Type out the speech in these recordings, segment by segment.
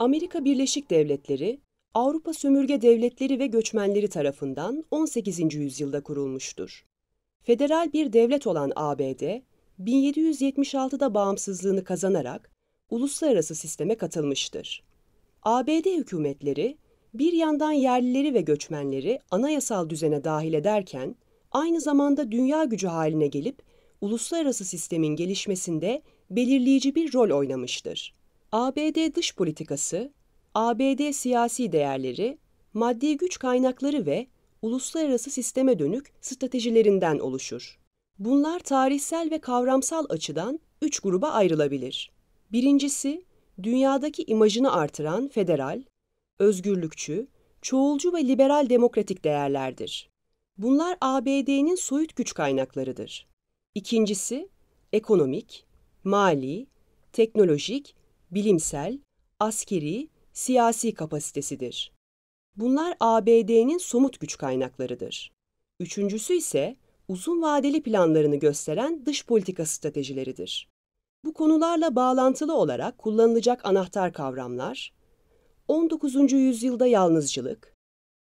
Amerika Birleşik Devletleri, Avrupa sömürge devletleri ve göçmenleri tarafından 18. yüzyılda kurulmuştur. Federal bir devlet olan ABD, 1776'da bağımsızlığını kazanarak uluslararası sisteme katılmıştır. ABD hükümetleri bir yandan yerlileri ve göçmenleri anayasal düzene dahil ederken aynı zamanda dünya gücü haline gelip uluslararası sistemin gelişmesinde belirleyici bir rol oynamıştır. ABD dış politikası, ABD siyasi değerleri, maddi güç kaynakları ve uluslararası sisteme dönük stratejilerinden oluşur. Bunlar tarihsel ve kavramsal açıdan üç gruba ayrılabilir. Birincisi, dünyadaki imajını artıran federal, özgürlükçü, çoğulcu ve liberal demokratik değerlerdir. Bunlar ABD'nin soyut güç kaynaklarıdır. İkincisi, ekonomik, mali, teknolojik bilimsel, askeri, siyasi kapasitesidir. Bunlar ABD'nin somut güç kaynaklarıdır. Üçüncüsü ise uzun vadeli planlarını gösteren dış politika stratejileridir. Bu konularla bağlantılı olarak kullanılacak anahtar kavramlar 19. yüzyılda yalnızcılık,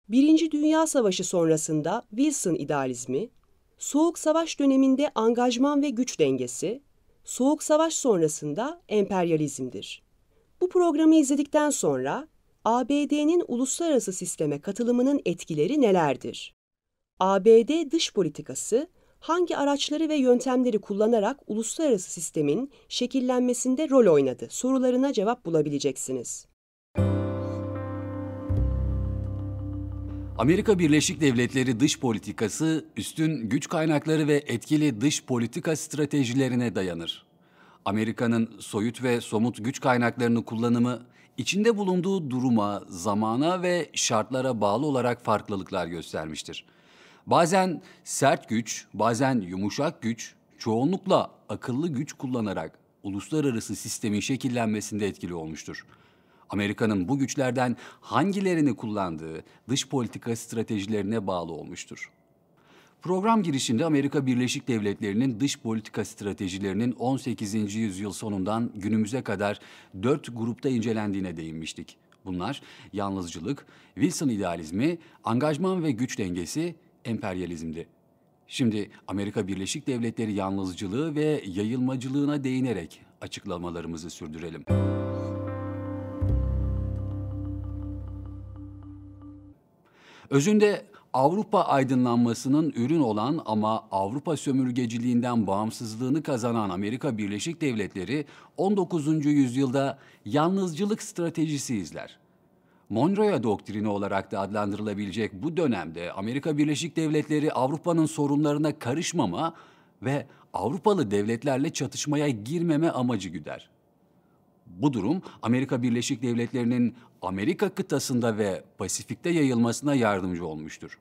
Birinci Dünya Savaşı sonrasında Wilson idealizmi, Soğuk Savaş döneminde angajman ve güç dengesi, Soğuk Savaş sonrasında emperyalizmdir. Bu programı izledikten sonra ABD'nin uluslararası sisteme katılımının etkileri nelerdir? ABD dış politikası hangi araçları ve yöntemleri kullanarak uluslararası sistemin şekillenmesinde rol oynadı sorularına cevap bulabileceksiniz. Amerika Birleşik Devletleri dış politikası üstün güç kaynakları ve etkili dış politika stratejilerine dayanır. Amerika'nın soyut ve somut güç kaynaklarını kullanımı içinde bulunduğu duruma, zamana ve şartlara bağlı olarak farklılıklar göstermiştir. Bazen sert güç, bazen yumuşak güç, çoğunlukla akıllı güç kullanarak uluslararası sistemin şekillenmesinde etkili olmuştur. Amerika'nın bu güçlerden hangilerini kullandığı dış politika stratejilerine bağlı olmuştur. Program girişinde Amerika Birleşik Devletleri'nin dış politika stratejilerinin 18. yüzyıl sonundan günümüze kadar dört grupta incelendiğine değinmiştik. Bunlar yalnızcılık, Wilson idealizmi, angajman ve güç dengesi, emperyalizmdi. Şimdi Amerika Birleşik Devletleri yalnızcılığı ve yayılmacılığına değinerek açıklamalarımızı sürdürelim. Özünde Avrupa aydınlanmasının ürün olan ama Avrupa sömürgeciliğinden bağımsızlığını kazanan Amerika Birleşik Devletleri 19. yüzyılda yalnızcılık stratejisi izler. Monroe doktrini olarak da adlandırılabilecek bu dönemde Amerika Birleşik Devletleri Avrupa'nın sorunlarına karışmama ve Avrupalı devletlerle çatışmaya girmeme amacı güder. Bu durum Amerika Birleşik Devletleri'nin Amerika kıtasında ve Pasifik'te yayılmasına yardımcı olmuştur.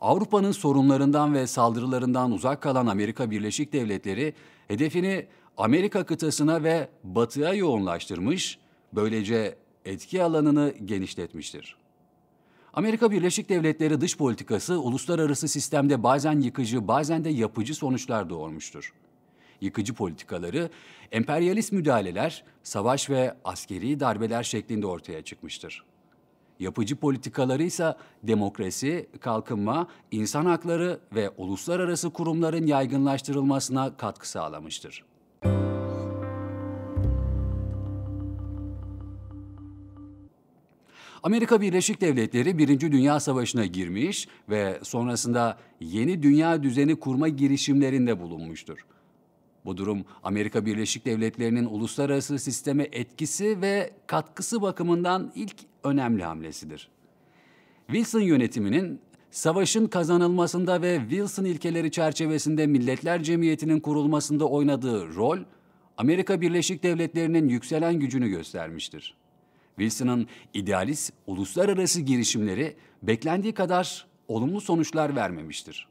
Avrupa'nın sorunlarından ve saldırılarından uzak kalan Amerika Birleşik Devletleri hedefini Amerika kıtasına ve batıya yoğunlaştırmış, böylece etki alanını genişletmiştir. Amerika Birleşik Devletleri dış politikası uluslararası sistemde bazen yıkıcı, bazen de yapıcı sonuçlar doğurmuştur yıkıcı politikaları, emperyalist müdahaleler, savaş ve askeri darbeler şeklinde ortaya çıkmıştır. Yapıcı politikaları ise demokrasi, kalkınma, insan hakları ve uluslararası kurumların yaygınlaştırılmasına katkı sağlamıştır. Amerika Birleşik Devletleri Birinci Dünya Savaşı'na girmiş ve sonrasında yeni dünya düzeni kurma girişimlerinde bulunmuştur. Bu durum Amerika Birleşik Devletleri'nin uluslararası sisteme etkisi ve katkısı bakımından ilk önemli hamlesidir. Wilson yönetiminin savaşın kazanılmasında ve Wilson ilkeleri çerçevesinde Milletler Cemiyeti'nin kurulmasında oynadığı rol Amerika Birleşik Devletleri'nin yükselen gücünü göstermiştir. Wilson'ın idealist uluslararası girişimleri beklendiği kadar olumlu sonuçlar vermemiştir.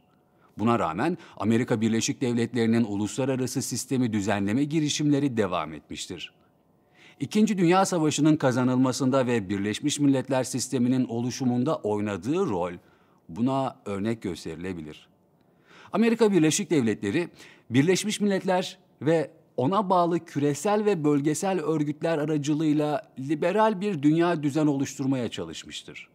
Buna rağmen Amerika Birleşik Devletleri'nin uluslararası sistemi düzenleme girişimleri devam etmiştir. İkinci Dünya Savaşı'nın kazanılmasında ve Birleşmiş Milletler sisteminin oluşumunda oynadığı rol buna örnek gösterilebilir. Amerika Birleşik Devletleri, Birleşmiş Milletler ve ona bağlı küresel ve bölgesel örgütler aracılığıyla liberal bir dünya düzen oluşturmaya çalışmıştır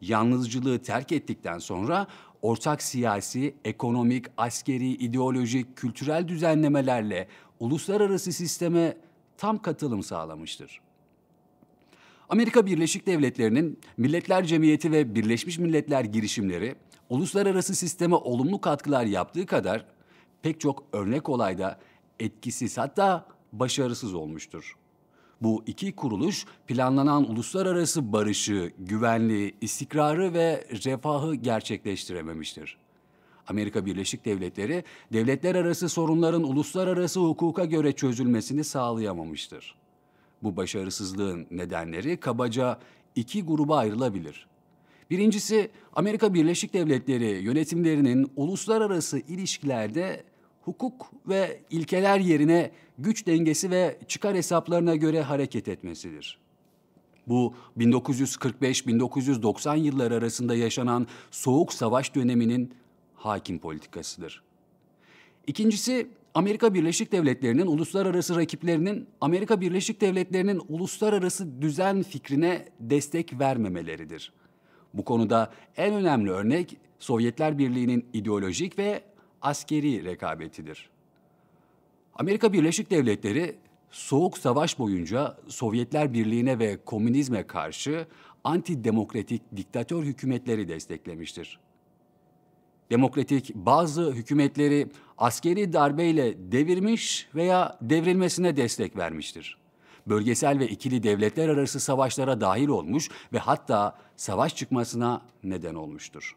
yalnızcılığı terk ettikten sonra ortak siyasi, ekonomik, askeri, ideolojik, kültürel düzenlemelerle uluslararası sisteme tam katılım sağlamıştır. Amerika Birleşik Devletleri'nin Milletler Cemiyeti ve Birleşmiş Milletler girişimleri uluslararası sisteme olumlu katkılar yaptığı kadar pek çok örnek olayda etkisiz hatta başarısız olmuştur. Bu iki kuruluş planlanan uluslararası barışı, güvenliği, istikrarı ve refahı gerçekleştirememiştir. Amerika Birleşik Devletleri devletler arası sorunların uluslararası hukuka göre çözülmesini sağlayamamıştır. Bu başarısızlığın nedenleri kabaca iki gruba ayrılabilir. Birincisi Amerika Birleşik Devletleri yönetimlerinin uluslararası ilişkilerde hukuk ve ilkeler yerine güç dengesi ve çıkar hesaplarına göre hareket etmesidir. Bu 1945-1990 yılları arasında yaşanan soğuk savaş döneminin hakim politikasıdır. İkincisi Amerika Birleşik Devletleri'nin uluslararası rakiplerinin Amerika Birleşik Devletleri'nin uluslararası düzen fikrine destek vermemeleridir. Bu konuda en önemli örnek Sovyetler Birliği'nin ideolojik ve askeri rekabetidir. Amerika Birleşik Devletleri Soğuk Savaş boyunca Sovyetler Birliği'ne ve komünizme karşı antidemokratik diktatör hükümetleri desteklemiştir. Demokratik bazı hükümetleri askeri darbeyle devirmiş veya devrilmesine destek vermiştir. Bölgesel ve ikili devletler arası savaşlara dahil olmuş ve hatta savaş çıkmasına neden olmuştur.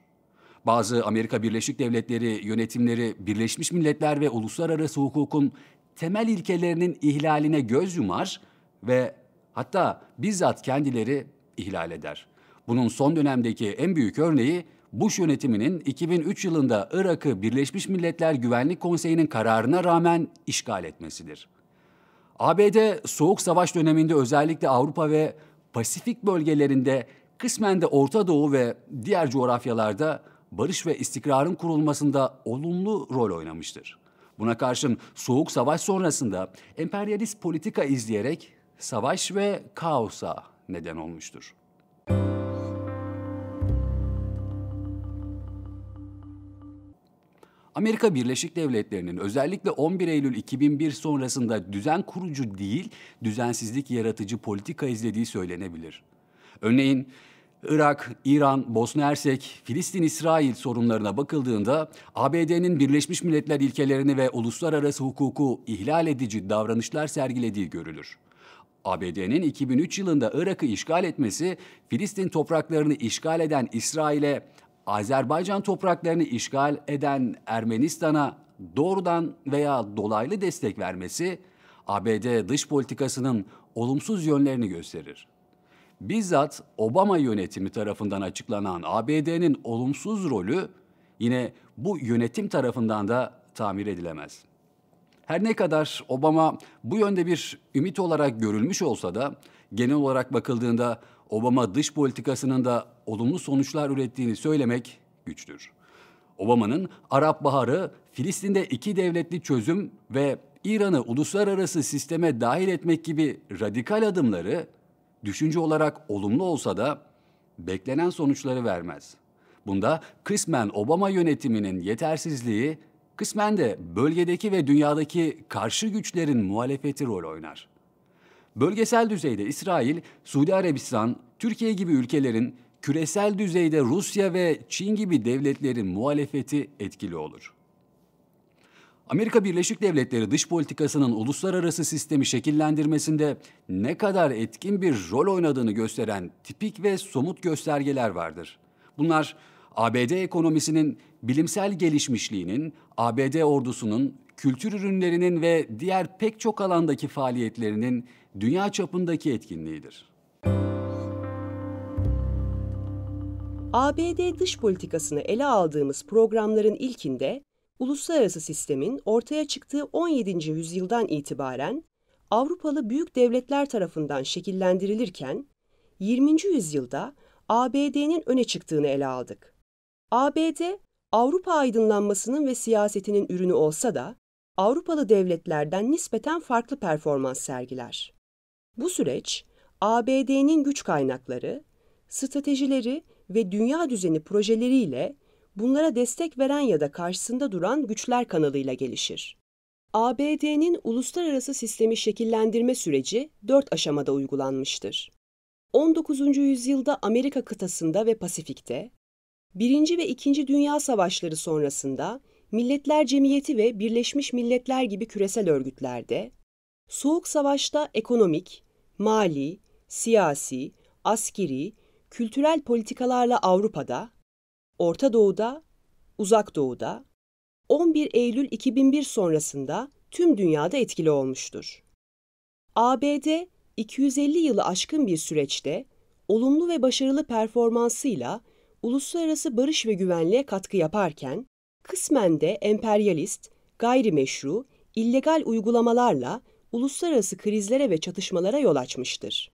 Bazı Amerika Birleşik Devletleri yönetimleri Birleşmiş Milletler ve uluslararası hukukun temel ilkelerinin ihlaline göz yumar ve hatta bizzat kendileri ihlal eder. Bunun son dönemdeki en büyük örneği Bush yönetiminin 2003 yılında Irak'ı Birleşmiş Milletler Güvenlik Konseyi'nin kararına rağmen işgal etmesidir. ABD Soğuk Savaş döneminde özellikle Avrupa ve Pasifik bölgelerinde kısmen de Orta Doğu ve diğer coğrafyalarda barış ve istikrarın kurulmasında olumlu rol oynamıştır. Buna karşın Soğuk Savaş sonrasında emperyalist politika izleyerek savaş ve kaosa neden olmuştur. Amerika Birleşik Devletleri'nin özellikle 11 Eylül 2001 sonrasında düzen kurucu değil, düzensizlik yaratıcı politika izlediği söylenebilir. Örneğin Irak, İran, Bosna Hersek, Filistin, İsrail sorunlarına bakıldığında ABD'nin Birleşmiş Milletler ilkelerini ve uluslararası hukuku ihlal edici davranışlar sergilediği görülür. ABD'nin 2003 yılında Irak'ı işgal etmesi, Filistin topraklarını işgal eden İsrail'e, Azerbaycan topraklarını işgal eden Ermenistan'a doğrudan veya dolaylı destek vermesi, ABD dış politikasının olumsuz yönlerini gösterir bizzat Obama yönetimi tarafından açıklanan ABD'nin olumsuz rolü yine bu yönetim tarafından da tamir edilemez. Her ne kadar Obama bu yönde bir ümit olarak görülmüş olsa da genel olarak bakıldığında Obama dış politikasının da olumlu sonuçlar ürettiğini söylemek güçtür. Obama'nın Arap Baharı, Filistin'de iki devletli çözüm ve İran'ı uluslararası sisteme dahil etmek gibi radikal adımları düşünce olarak olumlu olsa da beklenen sonuçları vermez. Bunda kısmen Obama yönetiminin yetersizliği, kısmen de bölgedeki ve dünyadaki karşı güçlerin muhalefeti rol oynar. Bölgesel düzeyde İsrail, Suudi Arabistan, Türkiye gibi ülkelerin küresel düzeyde Rusya ve Çin gibi devletlerin muhalefeti etkili olur. Amerika Birleşik Devletleri dış politikasının uluslararası sistemi şekillendirmesinde ne kadar etkin bir rol oynadığını gösteren tipik ve somut göstergeler vardır. Bunlar ABD ekonomisinin bilimsel gelişmişliğinin, ABD ordusunun, kültür ürünlerinin ve diğer pek çok alandaki faaliyetlerinin dünya çapındaki etkinliğidir. ABD dış politikasını ele aldığımız programların ilkinde uluslararası sistemin ortaya çıktığı 17. yüzyıldan itibaren Avrupalı büyük devletler tarafından şekillendirilirken 20. yüzyılda ABD'nin öne çıktığını ele aldık. ABD, Avrupa aydınlanmasının ve siyasetinin ürünü olsa da Avrupalı devletlerden nispeten farklı performans sergiler. Bu süreç, ABD'nin güç kaynakları, stratejileri ve dünya düzeni projeleriyle bunlara destek veren ya da karşısında duran güçler kanalıyla gelişir. ABD'nin uluslararası sistemi şekillendirme süreci dört aşamada uygulanmıştır. 19. yüzyılda Amerika kıtasında ve Pasifik'te, 1. ve 2. Dünya Savaşları sonrasında Milletler Cemiyeti ve Birleşmiş Milletler gibi küresel örgütlerde, Soğuk Savaş'ta ekonomik, mali, siyasi, askeri, kültürel politikalarla Avrupa'da, Orta Doğu'da, Uzak Doğu'da, 11 Eylül 2001 sonrasında tüm dünyada etkili olmuştur. ABD 250 yılı aşkın bir süreçte olumlu ve başarılı performansıyla uluslararası barış ve güvenliğe katkı yaparken kısmen de emperyalist, gayrimeşru, illegal uygulamalarla uluslararası krizlere ve çatışmalara yol açmıştır.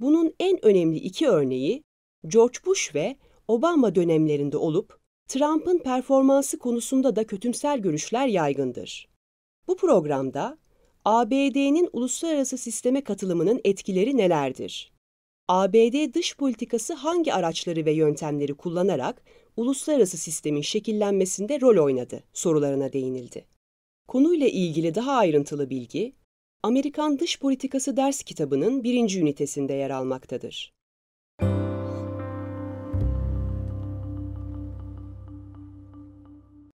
Bunun en önemli iki örneği George Bush ve Obama dönemlerinde olup Trump'ın performansı konusunda da kötümser görüşler yaygındır. Bu programda ABD'nin uluslararası sisteme katılımının etkileri nelerdir? ABD dış politikası hangi araçları ve yöntemleri kullanarak uluslararası sistemin şekillenmesinde rol oynadı sorularına değinildi. Konuyla ilgili daha ayrıntılı bilgi Amerikan Dış Politikası ders kitabının birinci ünitesinde yer almaktadır.